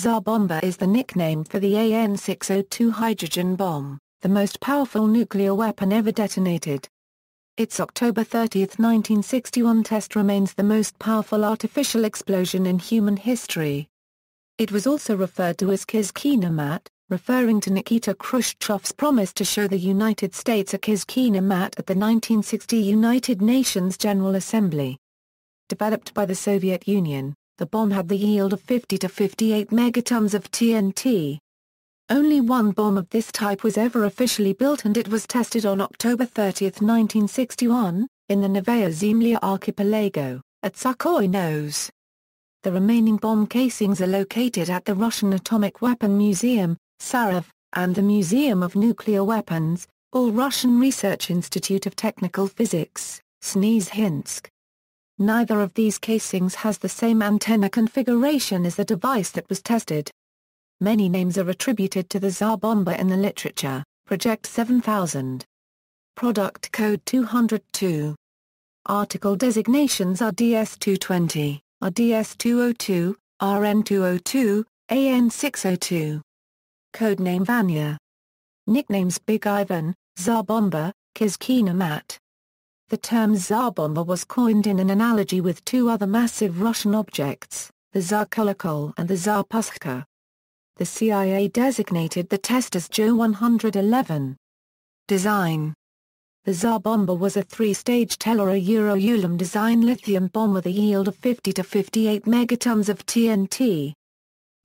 Tsar Bomber is the nickname for the AN-602 hydrogen bomb, the most powerful nuclear weapon ever detonated. Its October 30, 1961 test remains the most powerful artificial explosion in human history. It was also referred to as mat, referring to Nikita Khrushchev's promise to show the United States a mat at the 1960 United Nations General Assembly. Developed by the Soviet Union, the bomb had the yield of 50 to 58 megatons of TNT. Only one bomb of this type was ever officially built and it was tested on October 30, 1961, in the Novaya Zemlya archipelago, at Sukhoi Nose. The remaining bomb casings are located at the Russian Atomic Weapon Museum, Sarov, and the Museum of Nuclear Weapons, All Russian Research Institute of Technical Physics, Snezhinsk. Neither of these casings has the same antenna configuration as the device that was tested. Many names are attributed to the Tsar bomber in the literature, Project 7000. Product Code 202. Article designations are DS-220, RDS-202, RN-202, AN-602. Codename Vanya. Nicknames Big Ivan, Tsar Bomber, Kizkina Mat, the term Tsar bomber was coined in an analogy with two other massive Russian objects, the Tsar Kolokol and the Tsar Pushka. The CIA designated the test as Joe 111 Design The Tsar bomber was a three-stage Tellura Euro-Ulam design lithium bomb with a yield of 50 to 58 megatons of TNT.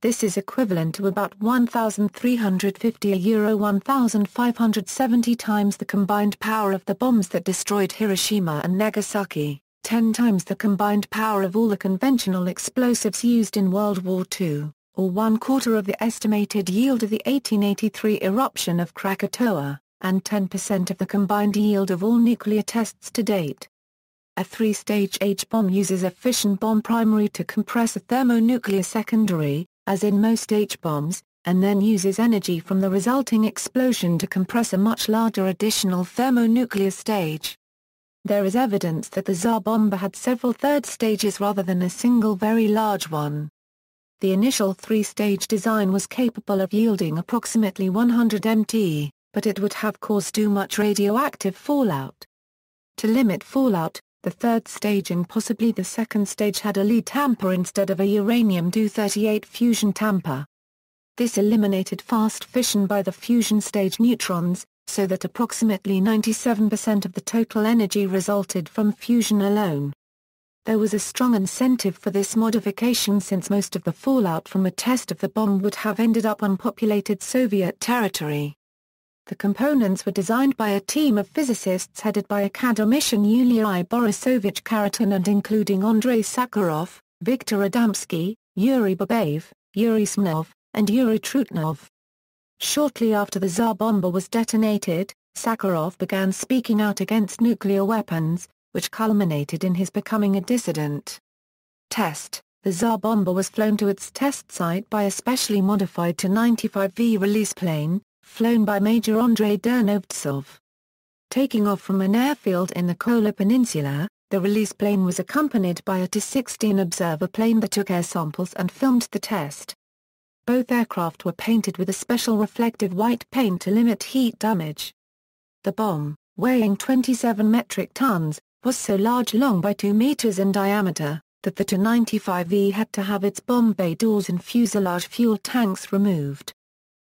This is equivalent to about 1,350 hundred fifty euro, one 1,570 times the combined power of the bombs that destroyed Hiroshima and Nagasaki, 10 times the combined power of all the conventional explosives used in World War II, or one quarter of the estimated yield of the 1883 eruption of Krakatoa, and 10% of the combined yield of all nuclear tests to date. A three-stage H-bomb uses a fission bomb primary to compress a thermonuclear secondary, as in most H-bombs, and then uses energy from the resulting explosion to compress a much larger additional thermonuclear stage. There is evidence that the Tsar bomber had several third stages rather than a single very large one. The initial three-stage design was capable of yielding approximately 100 mt, but it would have caused too much radioactive fallout. To limit fallout, the third stage and possibly the second stage had a lead tamper instead of a uranium-238 fusion tamper. This eliminated fast fission by the fusion stage neutrons, so that approximately 97% of the total energy resulted from fusion alone. There was a strong incentive for this modification since most of the fallout from a test of the bomb would have ended up on populated Soviet territory. The components were designed by a team of physicists headed by academician Yuliy Borisovich Karatin and including Andrei Sakharov, Viktor Adamski, Yuri Babayev, Yuri Smirnov, and Yuri Trutnov. Shortly after the Tsar bomber was detonated, Sakharov began speaking out against nuclear weapons, which culminated in his becoming a dissident. Test The Tsar bomber was flown to its test site by a specially modified Tu-95V release plane, flown by Major Andrei Dernovtsov. Taking off from an airfield in the Kola Peninsula, the release plane was accompanied by a T-16 observer plane that took air samples and filmed the test. Both aircraft were painted with a special reflective white paint to limit heat damage. The bomb, weighing 27 metric tons, was so large long by 2 meters in diameter, that the Tu-95E had to have its bomb bay doors and fuselage fuel tanks removed.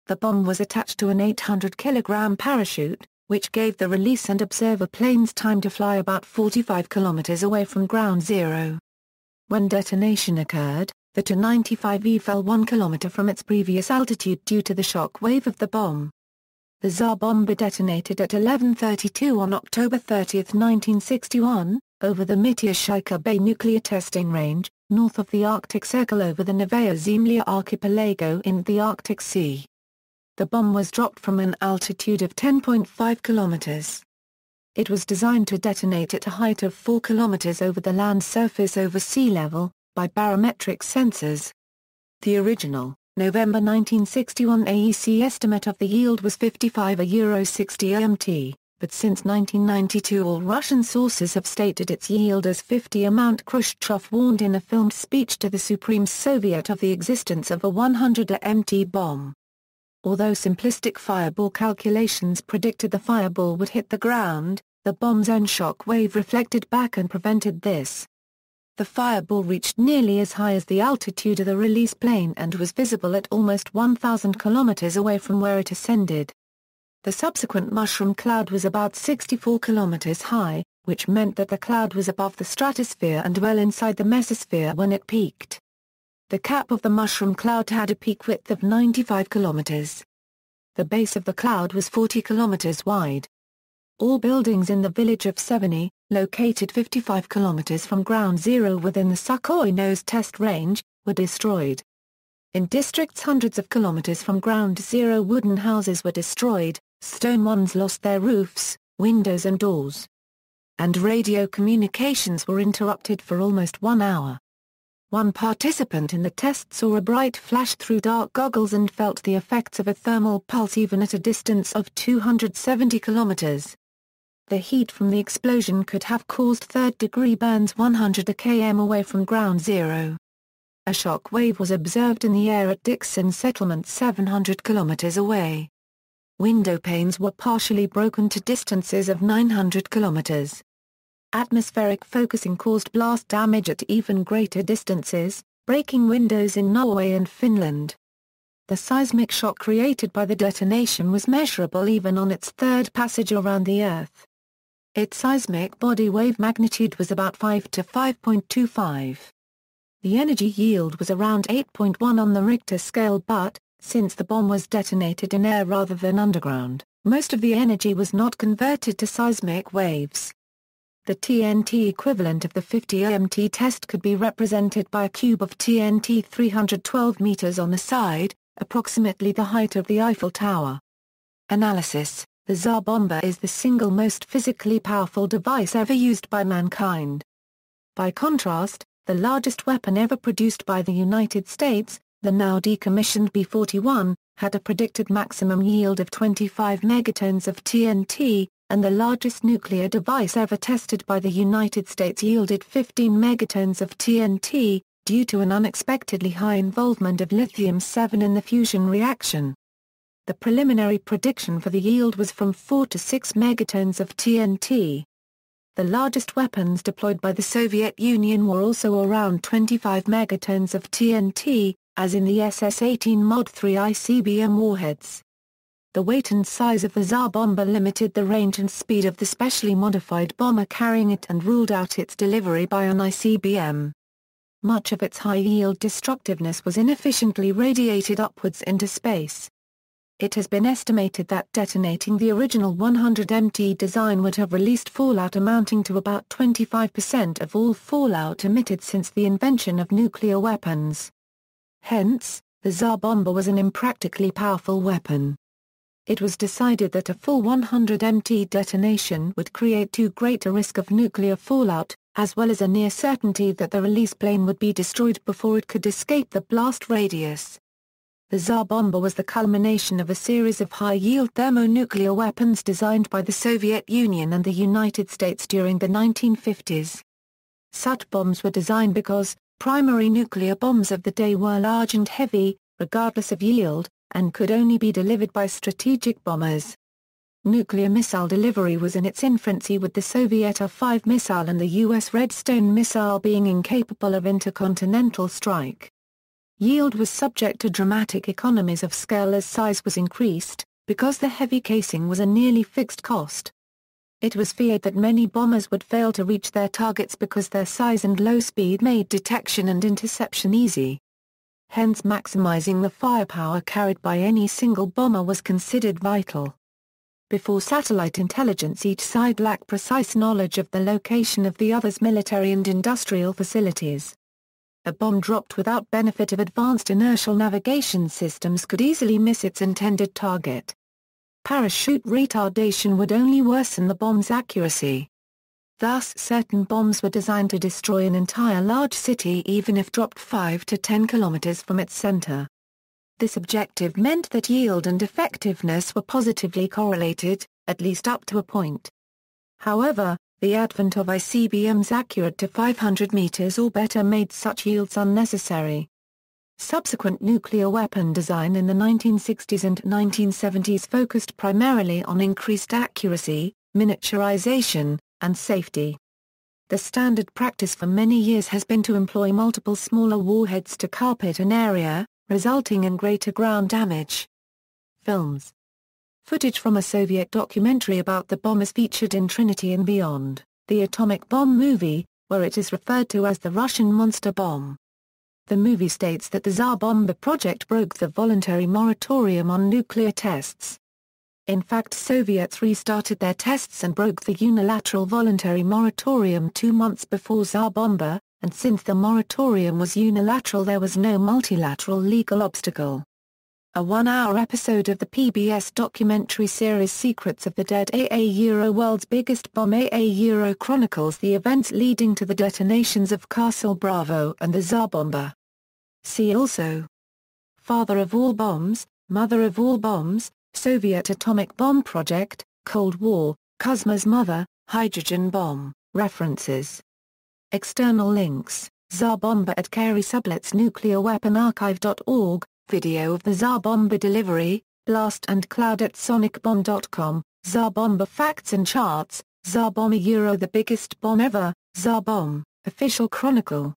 The bomb was attached to an 800-kilogram parachute, which gave the release and observer planes time to fly about 45 kilometers away from ground zero. When detonation occurred, the Tu-95E fell 1 kilometer from its previous altitude due to the shock wave of the bomb. The Tsar bomber detonated at 11.32 on October 30, 1961, over the Mityashika Bay nuclear testing range, north of the Arctic Circle over the Novaya Zemlya archipelago in the Arctic Sea. The bomb was dropped from an altitude of 10.5 kilometers. It was designed to detonate at a height of 4 kilometers over the land surface over sea level, by barometric sensors. The original, November 1961 AEC estimate of the yield was 55 a Euro 60 MT, but since 1992 all Russian sources have stated its yield as 50 a Mount Khrushchev warned in a filmed speech to the Supreme Soviet of the existence of a 100 AMT MT bomb. Although simplistic fireball calculations predicted the fireball would hit the ground, the bomb's own shock wave reflected back and prevented this. The fireball reached nearly as high as the altitude of the release plane and was visible at almost 1,000 kilometers away from where it ascended. The subsequent mushroom cloud was about 64 kilometers high, which meant that the cloud was above the stratosphere and well inside the mesosphere when it peaked. The cap of the mushroom cloud had a peak width of 95 kilometers. The base of the cloud was 40 kilometers wide. All buildings in the village of Seveny, located 55 kilometers from ground zero within the Sukhoi Nose test range, were destroyed. In districts hundreds of kilometers from ground zero wooden houses were destroyed, stone ones lost their roofs, windows and doors. And radio communications were interrupted for almost one hour. One participant in the test saw a bright flash through dark goggles and felt the effects of a thermal pulse even at a distance of 270 kilometers. The heat from the explosion could have caused third-degree burns 100 km away from ground zero. A shock wave was observed in the air at Dixon Settlement 700 kilometers away. Window panes were partially broken to distances of 900 kilometers. Atmospheric focusing caused blast damage at even greater distances, breaking windows in Norway and Finland. The seismic shock created by the detonation was measurable even on its third passage around the Earth. Its seismic body wave magnitude was about 5 to 5.25. The energy yield was around 8.1 on the Richter scale but, since the bomb was detonated in air rather than underground, most of the energy was not converted to seismic waves. The TNT equivalent of the 50 MT test could be represented by a cube of TNT 312 meters on the side, approximately the height of the Eiffel Tower. Analysis The Tsar bomber is the single most physically powerful device ever used by mankind. By contrast, the largest weapon ever produced by the United States, the now decommissioned B-41, had a predicted maximum yield of 25 megatons of TNT, and the largest nuclear device ever tested by the United States yielded 15 megatons of TNT, due to an unexpectedly high involvement of lithium-7 in the fusion reaction. The preliminary prediction for the yield was from 4 to 6 megatons of TNT. The largest weapons deployed by the Soviet Union were also around 25 megatons of TNT, as in the SS-18 Mod 3 ICBM warheads. The weight and size of the Tsar bomber limited the range and speed of the specially modified bomber carrying it and ruled out its delivery by an ICBM. Much of its high-yield destructiveness was inefficiently radiated upwards into space. It has been estimated that detonating the original 100 MT design would have released fallout amounting to about 25% of all fallout emitted since the invention of nuclear weapons. Hence, the Tsar bomber was an impractically powerful weapon it was decided that a full 100 mt detonation would create too great a risk of nuclear fallout, as well as a near certainty that the release plane would be destroyed before it could escape the blast radius. The Tsar bomber was the culmination of a series of high-yield thermonuclear weapons designed by the Soviet Union and the United States during the 1950s. Such bombs were designed because, primary nuclear bombs of the day were large and heavy, regardless of yield, and could only be delivered by strategic bombers. Nuclear missile delivery was in its infancy with the Soviet r 5 missile and the U.S. Redstone missile being incapable of intercontinental strike. Yield was subject to dramatic economies of scale as size was increased, because the heavy casing was a nearly fixed cost. It was feared that many bombers would fail to reach their targets because their size and low speed made detection and interception easy hence maximizing the firepower carried by any single bomber was considered vital. Before satellite intelligence each side lacked precise knowledge of the location of the other's military and industrial facilities. A bomb dropped without benefit of advanced inertial navigation systems could easily miss its intended target. Parachute retardation would only worsen the bomb's accuracy. Thus certain bombs were designed to destroy an entire large city even if dropped 5 to 10 kilometers from its center. This objective meant that yield and effectiveness were positively correlated, at least up to a point. However, the advent of ICBMs accurate to 500 meters or better made such yields unnecessary. Subsequent nuclear weapon design in the 1960s and 1970s focused primarily on increased accuracy, miniaturization, and safety. The standard practice for many years has been to employ multiple smaller warheads to carpet an area, resulting in greater ground damage. Films Footage from a Soviet documentary about the bombers featured in Trinity and Beyond, the atomic bomb movie, where it is referred to as the Russian monster bomb. The movie states that the Tsar Bomber project broke the voluntary moratorium on nuclear tests, in fact Soviets restarted their tests and broke the unilateral voluntary moratorium two months before Tsar Bomba, and since the moratorium was unilateral there was no multilateral legal obstacle. A one-hour episode of the PBS documentary series Secrets of the Dead AA Euro World's Biggest Bomb AA Euro chronicles the events leading to the detonations of Castle Bravo and the Tsar Bomba. See also Father of all bombs, Mother of all bombs, Soviet Atomic Bomb Project, Cold War, Kuzma's Mother, Hydrogen Bomb, References. External links, Tsar Bomber at Carey Sublets Nuclear Weapon Archive.org, video of the Tsar Bomber delivery, blast and cloud at sonicbomb.com, Tsar Bomber facts and charts, Tsar Bomber Euro the biggest bomb ever, Tsar Bomb, official chronicle.